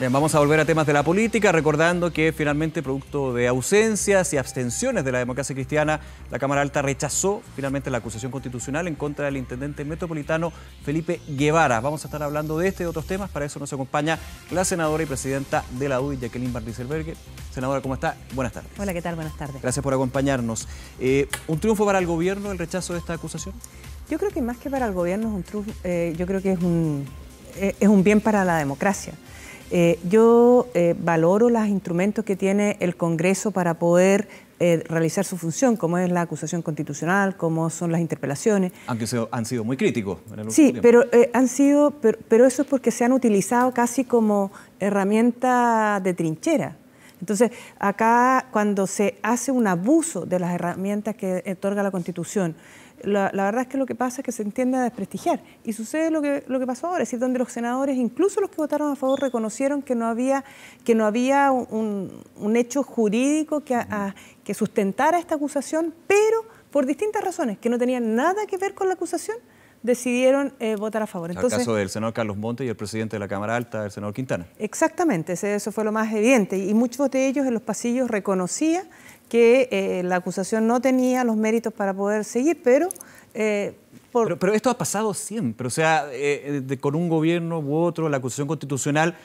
Bien, vamos a volver a temas de la política, recordando que finalmente, producto de ausencias y abstenciones de la democracia cristiana, la Cámara Alta rechazó finalmente la acusación constitucional en contra del intendente metropolitano Felipe Guevara. Vamos a estar hablando de este y de otros temas, para eso nos acompaña la senadora y presidenta de la UDI, Jacqueline Bardiselberger. Senadora, ¿cómo está? Buenas tardes. Hola, ¿qué tal? Buenas tardes. Gracias por acompañarnos. Eh, ¿Un triunfo para el gobierno el rechazo de esta acusación? Yo creo que más que para el gobierno es un triunfo, eh, yo creo que es un, eh, es un bien para la democracia. Eh, yo eh, valoro los instrumentos que tiene el Congreso para poder eh, realizar su función, como es la acusación constitucional, como son las interpelaciones. Aunque han sido muy críticos. En el sí, pero han sido, pero, eso es porque se han utilizado casi como herramienta de trinchera. Entonces, acá cuando se hace un abuso de las herramientas que otorga la Constitución, la, verdad es que lo que pasa es que se entiende a desprestigiar. Y sucede lo que, lo que pasó ahora, es decir, donde los senadores, incluso los que votaron a favor, reconocieron que no había, que no había un, hecho jurídico que, que sustentara esta acusación, pero por distintas razones, que no tenían nada que ver con la acusación, decidieron eh, votar a favor. Entonces, el caso del senador Carlos Montes y el presidente de la Cámara Alta, el senador Quintana. Exactamente, eso fue lo más evidente. Y muchos de ellos en los pasillos reconocían que eh, la acusación no tenía los méritos para poder seguir, pero... Eh, pero, esto ha pasado siempre, o sea, con un gobierno u otro, la acusación constitucional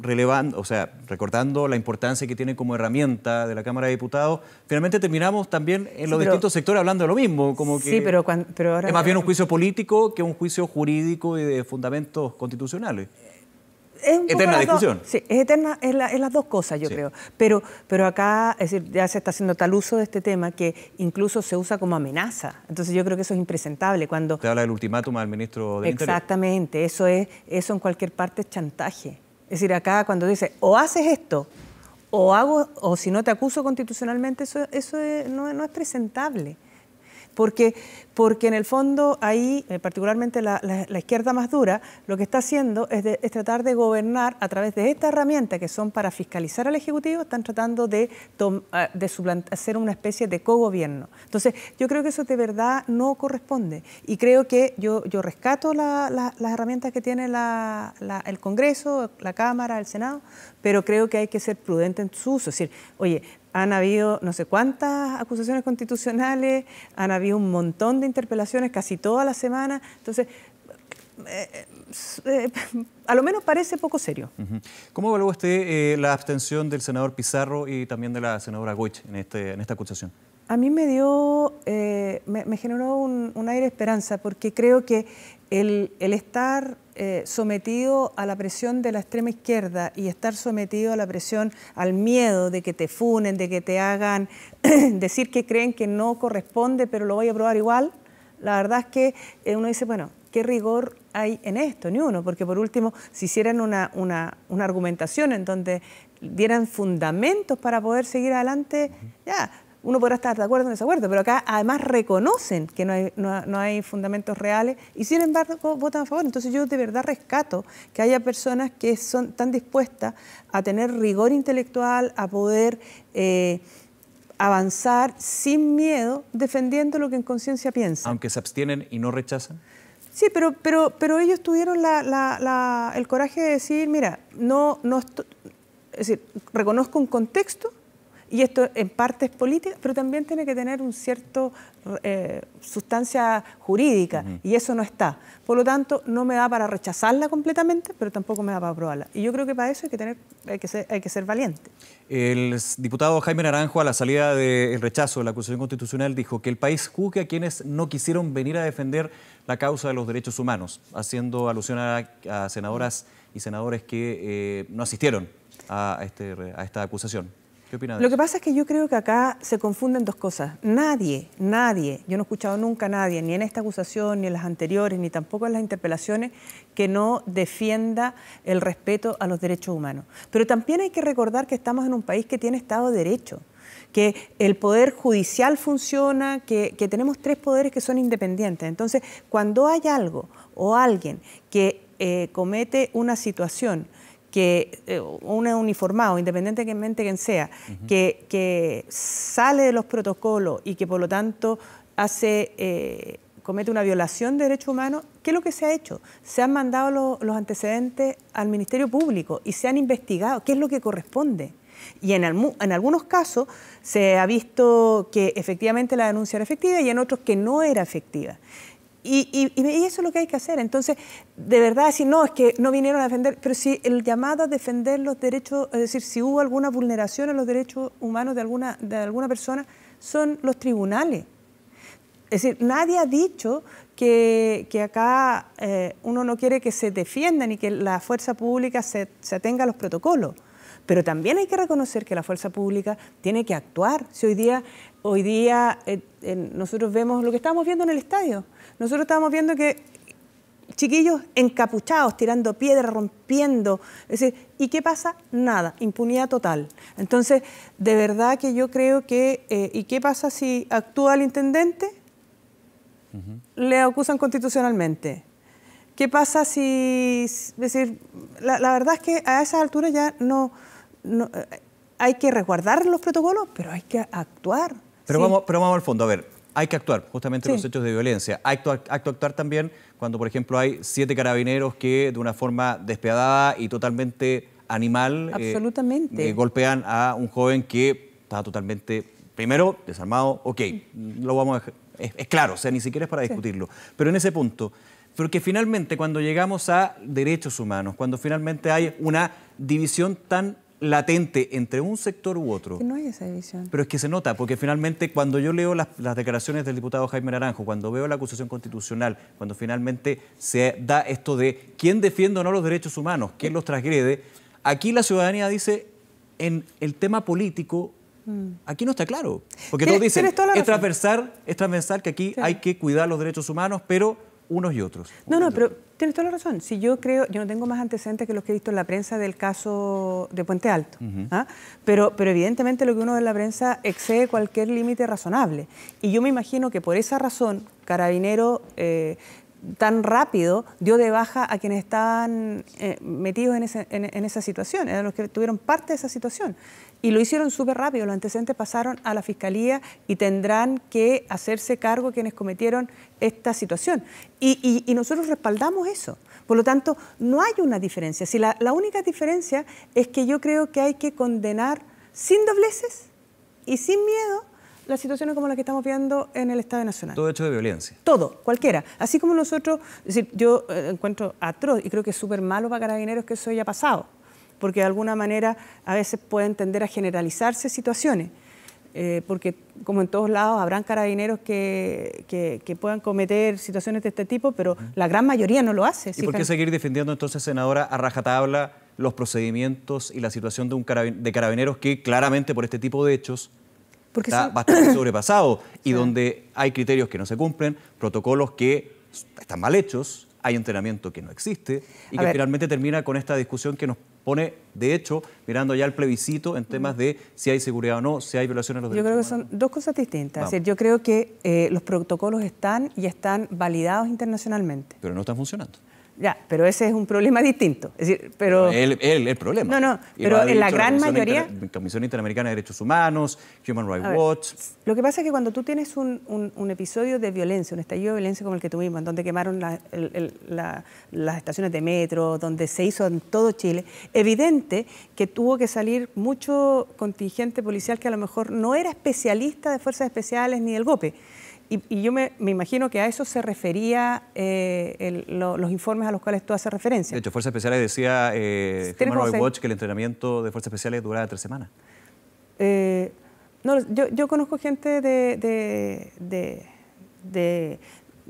relevando, o sea, recordando la importancia que tiene como herramienta de la Cámara de Diputados, finalmente terminamos también en los distintos sectores hablando de lo mismo, como que pero, es más bien un eh, juicio político que un juicio jurídico y de fundamentos constitucionales. Eh, es eterna discusión. sí, es eterna, es, las dos cosas, yo creo. Pero, pero acá, es decir, ya se está haciendo tal uso de este tema que incluso se usa como amenaza. Entonces yo creo que eso es impresentable cuando... Te habla del ultimátum al ministro de Exactamente, eso es, eso en cualquier parte es chantaje. Es decir, acá cuando dice, o haces esto, o hago, o si no te acuso constitucionalmente, eso, eso no, es presentable porque, porque en el fondo ahí, eh, particularmente la, izquierda más dura, lo que está haciendo es, tratar de gobernar a través de esta herramienta que son para fiscalizar al Ejecutivo, están tratando de, ah, de hacer una especie de cogobierno. Entonces, yo creo que eso de verdad no corresponde y creo que yo, yo rescato las herramientas que tiene el Congreso, la Cámara, el Senado, pero creo que hay que ser prudente en su uso. Es decir, oye, han habido no sé cuántas acusaciones constitucionales, han habido un montón de interpelaciones casi toda la semana. Entonces, eh, eh, a lo menos parece poco serio. ¿Cómo evalúa usted eh, la abstención del senador Pizarro y también de la senadora Goich en este, esta acusación? a mí me dio, eh, me, generó un, aire de esperanza, porque creo que el, estar eh, sometido a la presión de la extrema izquierda y estar sometido a la presión, al miedo de que te funen, de que te hagan decir que creen que no corresponde, pero lo voy a probar igual, la verdad es que eh, uno dice, bueno, ¿qué rigor hay en esto? Ni uno, porque por último, si hicieran una, una, una argumentación en donde dieran fundamentos para poder seguir adelante, ya, uno podrá estar de acuerdo o en desacuerdo, pero acá además reconocen que no hay, fundamentos reales y sin embargo votan a favor. Entonces yo de verdad rescato que haya personas que son tan dispuestas a tener rigor intelectual, a poder eh, avanzar sin miedo, defendiendo lo que en conciencia piensa. Aunque se abstienen y no rechazan. Sí, pero, pero, pero ellos tuvieron el coraje de decir, mira, no, no es reconozco un contexto, y esto en parte es política, pero también tiene que tener un cierto eh, sustancia jurídica y eso no está. Por lo tanto, no me da para rechazarla completamente, pero tampoco me da para aprobarla. Y yo creo que para eso hay que, tener, que, ser, valiente. El diputado Jaime Naranjo, a la salida del rechazo de la acusación constitucional, dijo que el país juzgue a quienes no quisieron venir a defender la causa de los derechos humanos, haciendo alusión a, senadoras y senadores que eh, no asistieron a, este, a esta acusación. Lo que pasa es que yo creo que acá se confunden dos cosas. Nadie, nadie, yo no he escuchado nunca a nadie, ni en esta acusación, ni en las anteriores, ni tampoco en las interpelaciones, que no defienda el respeto a los derechos humanos. Pero también hay que recordar que estamos en un país que tiene Estado de Derecho que el poder judicial funciona, que, tenemos tres poderes que son independientes. Entonces, cuando hay algo o alguien que eh, comete una situación que eh, un uniformado, independientemente quien sea, que, que, sale de los protocolos y que por lo tanto hace, eh, comete una violación de derechos humanos, ¿qué es lo que se ha hecho? Se han mandado los antecedentes al Ministerio Público y se han investigado qué es lo que corresponde. Y en, algunos casos se ha visto que efectivamente la denuncia era efectiva y en otros que no era efectiva. Y, eso es lo que hay que hacer. Entonces, de verdad, si no, es que no vinieron a defender, pero si el llamado a defender los derechos, es decir, si hubo alguna vulneración a los derechos humanos de alguna, de alguna persona, son los tribunales. Es decir, nadie ha dicho que, acá eh, uno no quiere que se defiendan y que la fuerza pública se, se atenga a los protocolos. Pero también hay que reconocer que la fuerza pública tiene que actuar. Si hoy día hoy día eh, nosotros vemos lo que estábamos viendo en el estadio. Nosotros estábamos viendo que chiquillos encapuchados, tirando piedras, rompiendo. ¿y qué pasa? Nada, impunidad total. Entonces, de verdad que yo creo que, eh, ¿y qué pasa si actúa el intendente? Le acusan constitucionalmente. ¿Qué pasa si, es decir, la, verdad es que a esa altura ya no eh, hay que resguardar los protocolos, pero hay que actuar. Pero, vamos, al fondo, a ver, hay que actuar justamente en los hechos de violencia. Hay que actuar también cuando, por ejemplo, hay siete carabineros que de una forma despiadada y totalmente animal eh, eh, golpean a un joven que está totalmente, primero, desarmado, ok, lo vamos Es, claro, o sea, ni siquiera es para discutirlo. Pero en ese punto, porque finalmente cuando llegamos a derechos humanos, cuando finalmente hay una división tan latente entre un sector u otro. no hay esa división. Pero es que se nota, porque finalmente cuando yo leo las, declaraciones del diputado Jaime Naranjo, cuando veo la acusación constitucional, cuando finalmente se da esto de quién defiende o no los derechos humanos, quién los transgrede, aquí la ciudadanía dice, en el tema político, mm. aquí no está claro. Porque todos dicen, es, transversal, que aquí hay que cuidar los derechos humanos, pero unos y otros. No, no, pero Tienes toda la razón. Si yo creo, yo no tengo más antecedentes que los que he visto en la prensa del caso de Puente Alto, ¿ah? pero, pero evidentemente lo que uno ve en la prensa excede cualquier límite razonable. Y yo me imagino que por esa razón, Carabinero... Eh, tan rápido dio de baja a quienes estaban eh, metidos en, en, esa situación, eran los que tuvieron parte de esa situación y lo hicieron súper rápido. Los antecedentes pasaron a la fiscalía y tendrán que hacerse cargo quienes cometieron esta situación. Y, nosotros respaldamos eso. Por lo tanto, no hay una diferencia. Si la, única diferencia es que yo creo que hay que condenar sin dobleces y sin miedo las situaciones como las que estamos viendo en el Estado Nacional. Todo hecho de violencia. Todo, cualquiera. Así como nosotros, yo eh, encuentro atroz y creo que es súper malo para carabineros que eso haya pasado porque de alguna manera a veces pueden tender a generalizarse situaciones. Eh, porque como en todos lados habrán carabineros que, puedan cometer situaciones de este tipo, pero la gran mayoría no lo hace. ¿Y por qué seguir defendiendo entonces, senadora, a rajatabla los procedimientos y la situación de, un de carabineros que claramente por este tipo de hechos está bastante sobrepasado y donde hay criterios que no se cumplen, protocolos que están mal hechos hay entrenamiento que no existe y que finalmente termina con esta discusión que nos pone, de hecho, mirando ya el plebiscito en temas de si hay seguridad o no, si hay violaciones a los derechos Yo creo que son dos cosas distintas. Es decir, yo creo que eh, los protocolos están y están validados internacionalmente. Pero no están funcionando. Ya, pero ese es un problema distinto. Es decir, pero... El, problema. No, no, pero en la gran mayoría... Comisión Interamericana de Derechos Humanos, Human Rights Watch... Lo que pasa es que cuando tú tienes un, episodio de violencia, un estallido de violencia como el que tuvimos, en donde quemaron las estaciones de metro, donde se hizo en todo Chile, evidente que tuvo que salir mucho contingente policial que a lo mejor no era especialista de fuerzas especiales ni del GOPE. Y, yo me, imagino que a eso se refería eh, los informes a los cuales tú haces referencia. De hecho, Fuerzas Especiales decía eh, Watch que el entrenamiento de Fuerzas Especiales duraba tres semanas. Eh, no, yo, yo, conozco gente de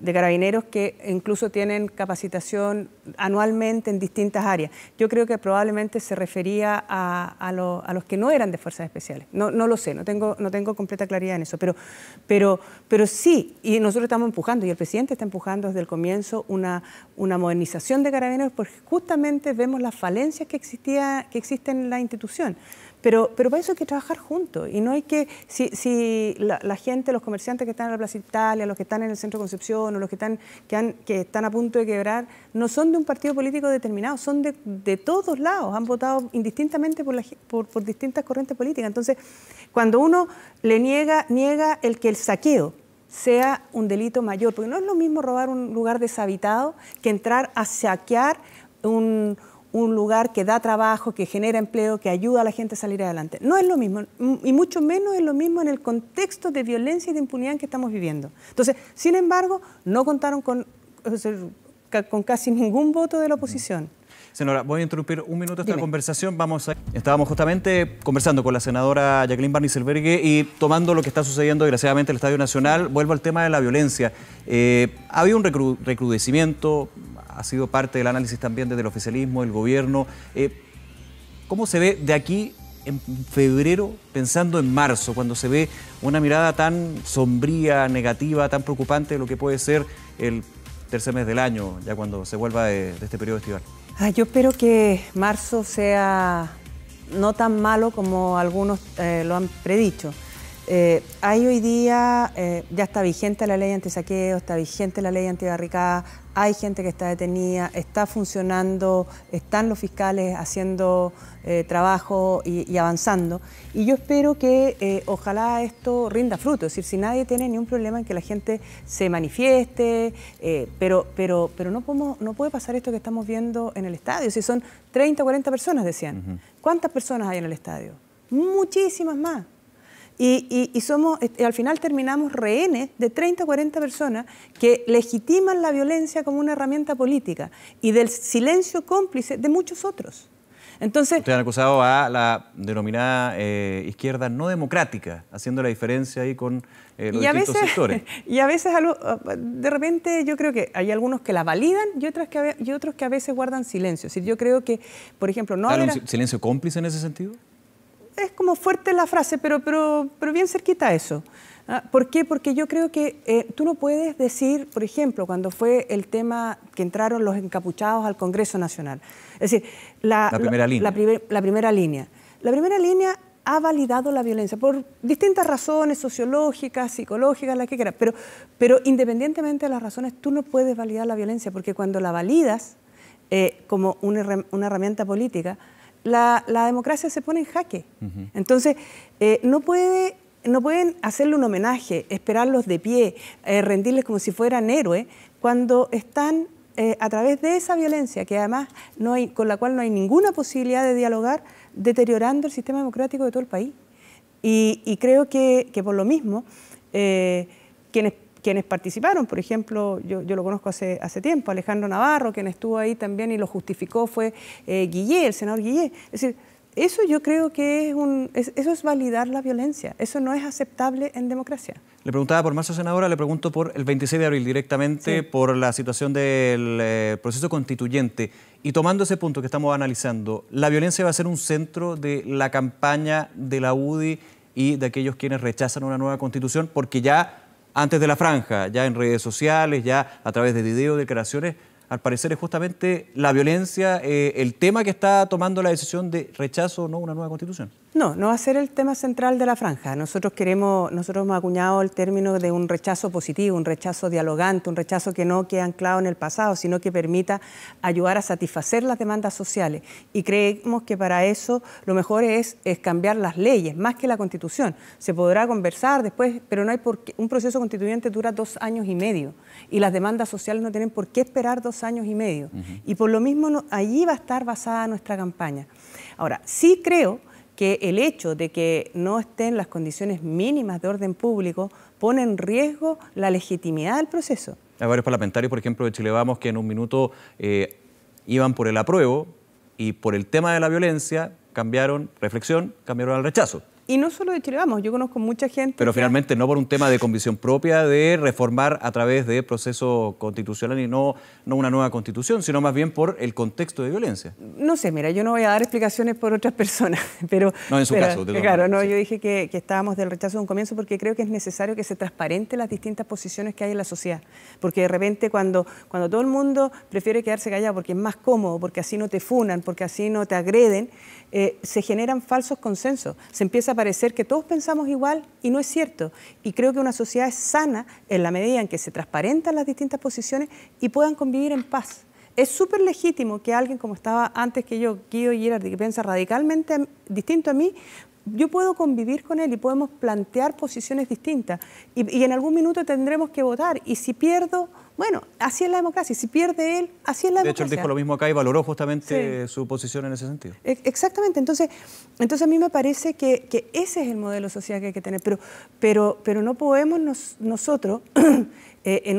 de carabineros que incluso tienen capacitación anualmente en distintas áreas. Yo creo que probablemente se refería a, los que no eran de fuerzas especiales. No, no lo sé, no tengo, no tengo completa claridad en eso, pero, pero, pero sí, y nosotros estamos empujando, y el presidente está empujando desde el comienzo una, una modernización de carabineros porque justamente vemos las falencias que, existía, que existen en la institución. Pero, pero para eso hay que trabajar juntos y no hay que, si, si la, gente, los comerciantes que están en la Plaza Italia, los que están en el Centro Concepción o los que están, que, han, que están a punto de quebrar, no son de un partido político determinado, son de, todos lados, han votado indistintamente por, la, por, por distintas corrientes políticas. Entonces, cuando uno le niega, niega el que el saqueo, sea un delito mayor, porque no es lo mismo robar un lugar deshabitado que entrar a saquear un, un lugar que da trabajo, que genera empleo, que ayuda a la gente a salir adelante. No es lo mismo, y mucho menos es lo mismo en el contexto de violencia y de impunidad que estamos viviendo. Entonces, sin embargo, no contaron con, con casi ningún voto de la oposición. Señora, voy a interrumpir un minuto esta conversación. Vamos Estábamos justamente conversando con la senadora Jacqueline Barnizelbergue y tomando lo que está sucediendo, desgraciadamente, en el Estadio Nacional, vuelvo al tema de la violencia. ha eh, habido un recrudecimiento, ha sido parte del análisis también desde el oficialismo, el gobierno. Eh, ¿Cómo se ve de aquí en febrero pensando en marzo, cuando se ve una mirada tan sombría, negativa, tan preocupante de lo que puede ser el tercer mes del año, ya cuando se vuelva de, este periodo estival? Ah, yo espero que marzo sea no tan malo como algunos eh, lo han predicho. Eh, hay hoy día, ya está vigente la ley antisaqueo, está vigente la ley antibarricada, hay gente que está detenida, está funcionando, están los fiscales haciendo eh, trabajo y, avanzando. Y yo espero que eh, ojalá esto rinda fruto, es decir, si nadie tiene ni un problema en que la gente se manifieste, eh, pero, pero, pero no, podemos, no puede pasar esto que estamos viendo en el estadio, si son 30 o 40 personas, decían. ¿Cuántas personas hay en el estadio? Muchísimas más. Y, somos, eh, al final terminamos rehenes de 30, 40 personas que legitiman la violencia como una herramienta política y del silencio cómplice de muchos otros. Entonces, Ustedes han acusado a la denominada eh, izquierda no democrática, haciendo la diferencia ahí con eh, los y distintos veces, sectores. Y a veces, ah, ah, de repente, yo creo que hay algunos que la validan y, otras que, y otros que a veces guardan silencio. Es decir, yo creo que, por ejemplo, no ¿Hay un silencio cómplice en ese sentido? es como fuerte la frase, pero, pero, pero bien cerquita a eso. Ah, ¿Por qué? Porque yo creo que eh, tú no puedes decir, por ejemplo, cuando fue el tema que entraron los encapuchados al Congreso Nacional. Es decir, la, primera, línea. La, primera línea. ha validado la violencia por distintas razones sociológicas, psicológicas, la que quiera. pero, pero independientemente de las razones, tú no puedes validar la violencia porque cuando la validas eh, como una herramienta política, la, democracia se pone en jaque. Entonces, eh, no puede no pueden hacerle un homenaje, esperarlos de pie, eh, rendirles como si fueran héroes, cuando están eh, a través de esa violencia, que además no hay, con la cual no hay ninguna posibilidad de dialogar, deteriorando el sistema democrático de todo el país. Y, creo que, por lo mismo, quienes quienes participaron, por ejemplo, yo, lo conozco hace, hace, tiempo, Alejandro Navarro, quien estuvo ahí también y lo justificó fue eh, el senador Guillé. Es decir, eso yo creo que es un, eso es validar la violencia, eso no es aceptable en democracia. Le preguntaba por marzo, senadora, le pregunto por el 26 de abril directamente, por la situación del eh, proceso constituyente. Y tomando ese punto que estamos analizando, ¿la violencia va a ser un centro de la campaña de la UDI y de aquellos quienes rechazan una nueva constitución? Porque ya antes de la franja, ya en redes sociales, ya a través de videos, declaraciones, al parecer es justamente la violencia eh, el tema que está tomando la decisión de rechazo o no una nueva constitución. No, no va a ser el tema central de la franja. Nosotros queremos, nosotros hemos acuñado el término de un rechazo positivo, un rechazo dialogante, un rechazo que no quede anclado en el pasado, sino que permita ayudar a satisfacer las demandas sociales. Y creemos que para eso lo mejor es, es cambiar las leyes, más que la constitución. Se podrá conversar después, pero no hay por qué. Un proceso constituyente dura dos años y medio y las demandas sociales no tienen por qué esperar dos años y medio. Y por lo mismo allí va a estar basada nuestra campaña. Ahora, sí creo que el hecho de que no estén las condiciones mínimas de orden público pone en riesgo la legitimidad del proceso. Hay varios parlamentarios, por ejemplo, de Chile Vamos, que en un minuto eh, iban por el apruebo y por el tema de la violencia cambiaron, reflexión, cambiaron al rechazo. Y no solo de Chile Vamos, yo conozco mucha gente. Pero finalmente no por un tema de convicción propia de reformar a través de proceso constitucional y no, una nueva constitución, sino más bien por el contexto de violencia. No sé, mira, yo no voy a dar explicaciones por otras personas, pero. No, en su caso, Claro, no, yo dije que, estábamos del rechazo de un comienzo porque creo que es necesario que se transparente las distintas posiciones que hay en la sociedad. Porque de repente, cuando, cuando todo el mundo prefiere quedarse callado porque es más cómodo, porque así no te funan, porque así no te agreden, eh, se generan falsos consensos. Se empieza parecer que todos pensamos igual y no es cierto. Y creo que una sociedad es sana en la medida en que se transparentan las distintas posiciones y puedan convivir en paz. Es súper legítimo que alguien como estaba antes que yo, Guido Girardi, que piensa radicalmente distinto a mí, yo puedo convivir con él y podemos plantear posiciones distintas. Y, en algún minuto tendremos que votar. Y si pierdo, bueno, así es la democracia. si pierde él, así es la democracia. De hecho, él dijo lo mismo acá y valoró justamente su posición en ese sentido. exactamente. Entonces, entonces a mí me parece que, ese es el modelo social que hay que tener. Pero, pero, pero no podemos nosotros, eh,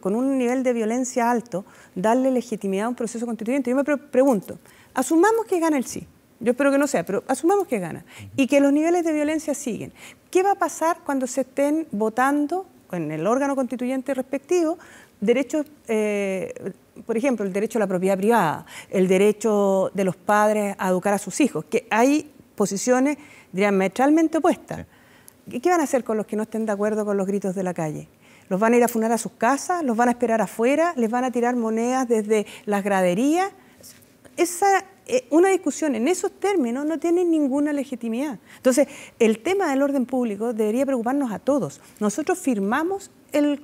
con un nivel de violencia alto, darle legitimidad a un proceso constituyente. Yo me pregunto, asumamos que gana el sí yo espero que no sea, pero asumamos que gana, y que los niveles de violencia siguen. ¿Qué va a pasar cuando se estén votando en el órgano constituyente respectivo derechos, eh, por ejemplo, el derecho a la propiedad privada, el derecho de los padres a educar a sus hijos, que hay posiciones diametralmente opuestas. ¿Y qué van a hacer con los que no estén de acuerdo con los gritos de la calle? ¿Los van a ir a funar a sus casas? ¿Los van a esperar afuera? ¿Les van a tirar monedas desde las graderías? Esa eh, una discusión en esos términos no tiene ninguna legitimidad. Entonces, el tema del orden público debería preocuparnos a todos. Nosotros firmamos el,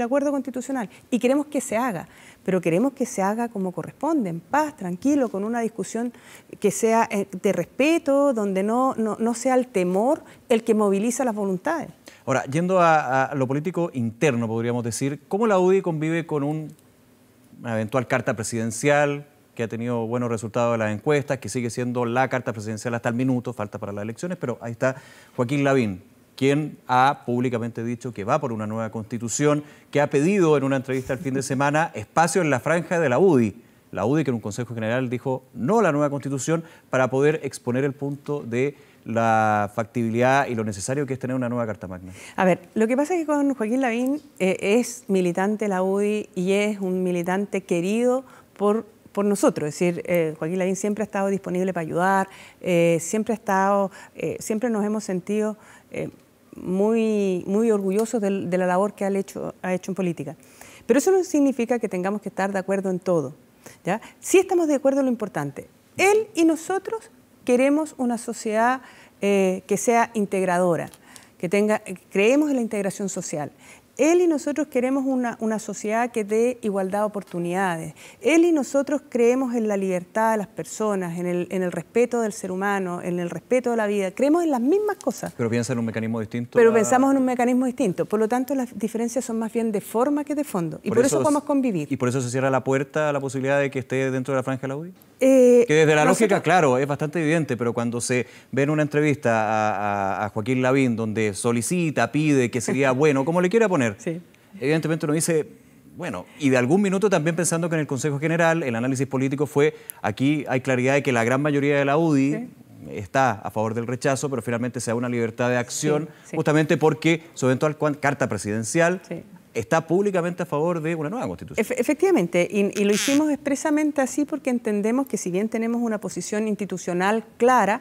acuerdo constitucional y queremos que se haga, pero queremos que se haga como corresponde, en paz, tranquilo, con una discusión que sea eh, de respeto, donde no, no, sea el temor el que moviliza las voluntades. Ahora, yendo a, lo político interno, podríamos decir, ¿cómo la UDI convive con un, una eventual carta presidencial? que ha tenido buenos resultados de las encuestas, que sigue siendo la carta presidencial hasta el minuto, falta para las elecciones, pero ahí está Joaquín Lavín, quien ha públicamente dicho que va por una nueva constitución, que ha pedido en una entrevista el fin de semana espacio en la franja de la UDI. La UDI, que en un Consejo General dijo no a la nueva constitución, para poder exponer el punto de la factibilidad y lo necesario que es tener una nueva Carta Magna? A ver, lo que pasa es que con Joaquín Lavín eh, es militante la UDI y es un militante querido por por nosotros. Es decir, eh, Joaquín Lavín siempre ha estado disponible para ayudar, eh, siempre ha estado, eh, siempre nos hemos sentido muy, muy orgullosos de, la labor que ha hecho, ha hecho en política. Pero eso no significa que tengamos que estar de acuerdo en todo. ¿ya? Sí estamos de acuerdo en lo importante. Él y nosotros queremos una sociedad que sea integradora, que tenga, creemos en la integración social. Él y nosotros queremos una, sociedad que dé igualdad de oportunidades. Él y nosotros creemos en la libertad de las personas, en el, respeto del ser humano, en el respeto de la vida. Creemos en las mismas cosas. Pero piensa en un mecanismo distinto. Pero pensamos en un mecanismo distinto. Por lo tanto, las diferencias son más bien de forma que de fondo. Y por, eso, podemos convivir. ¿Y por eso se cierra la puerta a la posibilidad de que esté dentro de la franja de la UDI? Eh, que desde la lógica, claro, es bastante evidente, pero cuando se ve en una entrevista a, Joaquín Lavín, donde solicita, pide que sería bueno, como le quiera poner, evidentemente uno dice, bueno, y de algún minuto también pensando que en el Consejo General el análisis político fue, aquí hay claridad de que la gran mayoría de la UDI, está a favor del rechazo, pero finalmente se da una libertad de acción, justamente porque su eventual carta presidencial está públicamente a favor de una nueva constitución. efectivamente, y, lo hicimos expresamente así porque entendemos que si bien tenemos una posición institucional clara,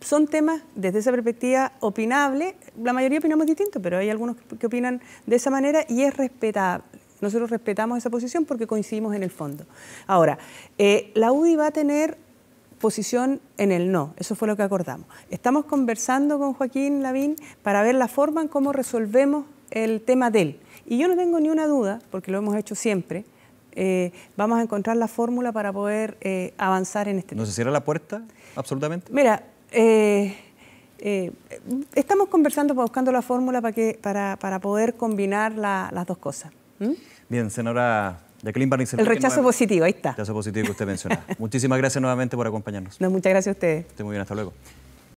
son temas desde esa perspectiva opinable, la mayoría opinamos distinto, pero hay algunos que opinan de esa manera y es respetable. Nosotros respetamos esa posición porque coincidimos en el fondo. Ahora, eh, la UDI va a tener posición en el no. Eso fue lo que acordamos. Estamos conversando con Joaquín Lavín para ver la forma en cómo resolvemos el tema de él. Y yo no tengo ni una duda, porque lo hemos hecho siempre, eh, vamos a encontrar la fórmula para poder eh, avanzar en este tema. ¿No se cierra la puerta absolutamente? Mira, eh, estamos conversando, pues, buscando la fórmula para, que, para, poder combinar las dos cosas. Bien, señora Jacqueline Barnix. El rechazo positivo, ahí está. El rechazo positivo que usted menciona. Muchísimas gracias nuevamente por acompañarnos. muchas gracias a ustedes. Esté muy bien, hasta luego.